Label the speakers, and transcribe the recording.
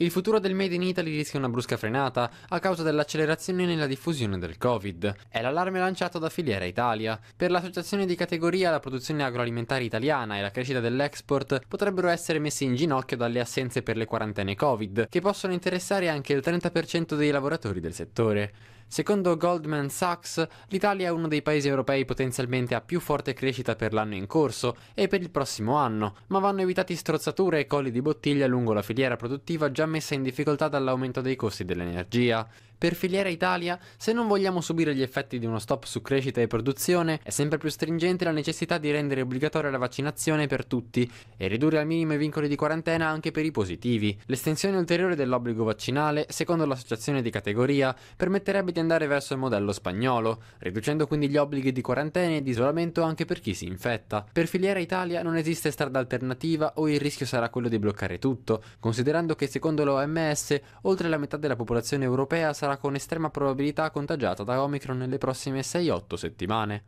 Speaker 1: Il futuro del Made in Italy rischia una brusca frenata a causa dell'accelerazione nella diffusione del Covid. È l'allarme lanciato da Filiera Italia. Per l'associazione di categoria la produzione agroalimentare italiana e la crescita dell'export potrebbero essere messi in ginocchio dalle assenze per le quarantene Covid, che possono interessare anche il 30% dei lavoratori del settore. Secondo Goldman Sachs, l'Italia è uno dei paesi europei potenzialmente a più forte crescita per l'anno in corso e per il prossimo anno, ma vanno evitati strozzature e colli di bottiglia lungo la filiera produttiva già messa in difficoltà dall'aumento dei costi dell'energia per Filiera Italia, se non vogliamo subire gli effetti di uno stop su crescita e produzione, è sempre più stringente la necessità di rendere obbligatoria la vaccinazione per tutti e ridurre al minimo i vincoli di quarantena anche per i positivi. L'estensione ulteriore dell'obbligo vaccinale, secondo l'associazione di categoria, permetterebbe di andare verso il modello spagnolo, riducendo quindi gli obblighi di quarantena e di isolamento anche per chi si infetta. Per Filiera Italia non esiste strada alternativa o il rischio sarà quello di bloccare tutto, considerando che secondo l'OMS oltre la metà della popolazione europea sarà sarà con estrema probabilità contagiata da Omicron nelle prossime 6-8 settimane.